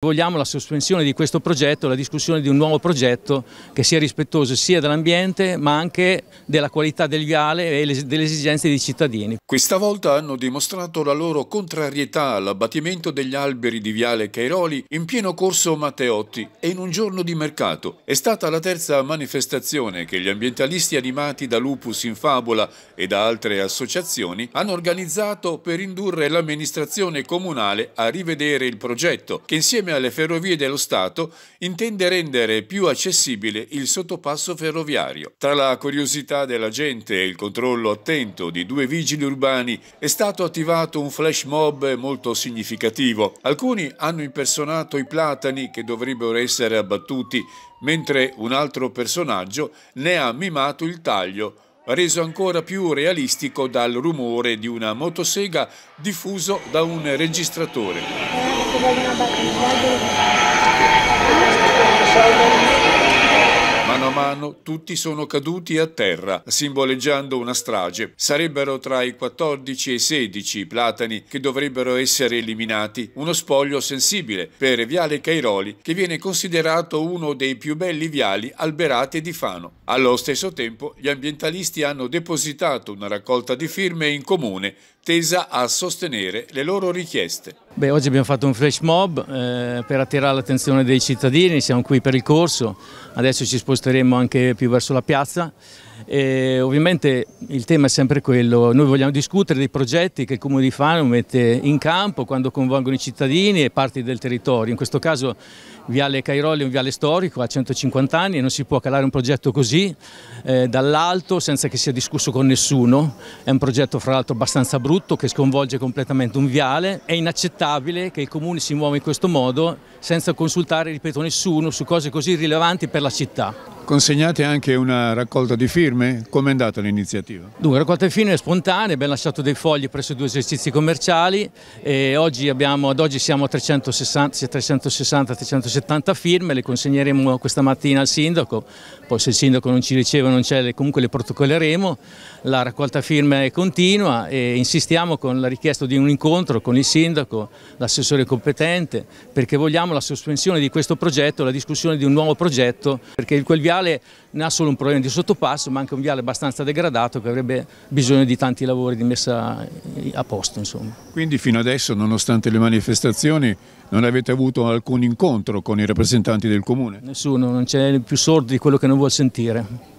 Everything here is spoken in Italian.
Vogliamo la sospensione di questo progetto, la discussione di un nuovo progetto che sia rispettoso sia dell'ambiente ma anche della qualità del viale e delle esigenze dei cittadini. Questa volta hanno dimostrato la loro contrarietà all'abbattimento degli alberi di viale Cairoli in pieno corso Matteotti e in un giorno di mercato. È stata la terza manifestazione che gli ambientalisti animati da Lupus in Fabula e da altre associazioni hanno organizzato per indurre l'amministrazione comunale a rivedere il progetto che insieme insieme alle Ferrovie dello Stato, intende rendere più accessibile il sottopasso ferroviario. Tra la curiosità della gente e il controllo attento di due vigili urbani è stato attivato un flash mob molto significativo. Alcuni hanno impersonato i platani che dovrebbero essere abbattuti, mentre un altro personaggio ne ha mimato il taglio reso ancora più realistico dal rumore di una motosega diffuso da un registratore mano, tutti sono caduti a terra, simboleggiando una strage. Sarebbero tra i 14 e i 16 i platani che dovrebbero essere eliminati, uno spoglio sensibile per Viale Cairoli, che viene considerato uno dei più belli viali alberati di Fano. Allo stesso tempo, gli ambientalisti hanno depositato una raccolta di firme in comune, tesa a sostenere le loro richieste. Beh, oggi abbiamo fatto un flash mob eh, per attirare l'attenzione dei cittadini, siamo qui per il corso, adesso ci sposteremo anche più verso la piazza e ovviamente il tema è sempre quello, noi vogliamo discutere dei progetti che il Comune di Fano mette in campo quando coinvolgono i cittadini e parti del territorio, in questo caso Viale Cairoli è un viale storico, ha 150 anni e non si può calare un progetto così eh, dall'alto senza che sia discusso con nessuno, è un progetto fra l'altro abbastanza brutto che sconvolge completamente un viale, è inaccettabile che il Comune si muova in questo modo senza consultare, ripeto, nessuno su cose così rilevanti per la città. Consegnate anche una raccolta di firme, come è andata l'iniziativa? Dunque, raccolta di firme è spontanea, abbiamo lasciato dei fogli presso due esercizi commerciali e oggi abbiamo, ad oggi siamo a 360-370 firme, le consegneremo questa mattina al sindaco, poi se il sindaco non ci riceve o non c'è, comunque le protocolleremo, la raccolta firme è continua e insistiamo con la richiesta di un incontro con il sindaco, l'assessore competente, perché vogliamo la sospensione di questo progetto, la discussione di un nuovo progetto, perché quel viaggio viale non ha solo un problema di sottopasso ma anche un viale abbastanza degradato che avrebbe bisogno di tanti lavori di messa eh, a posto. Insomma. Quindi fino adesso nonostante le manifestazioni non avete avuto alcun incontro con i rappresentanti del comune? Nessuno, non c'è più sordo di quello che non vuol sentire.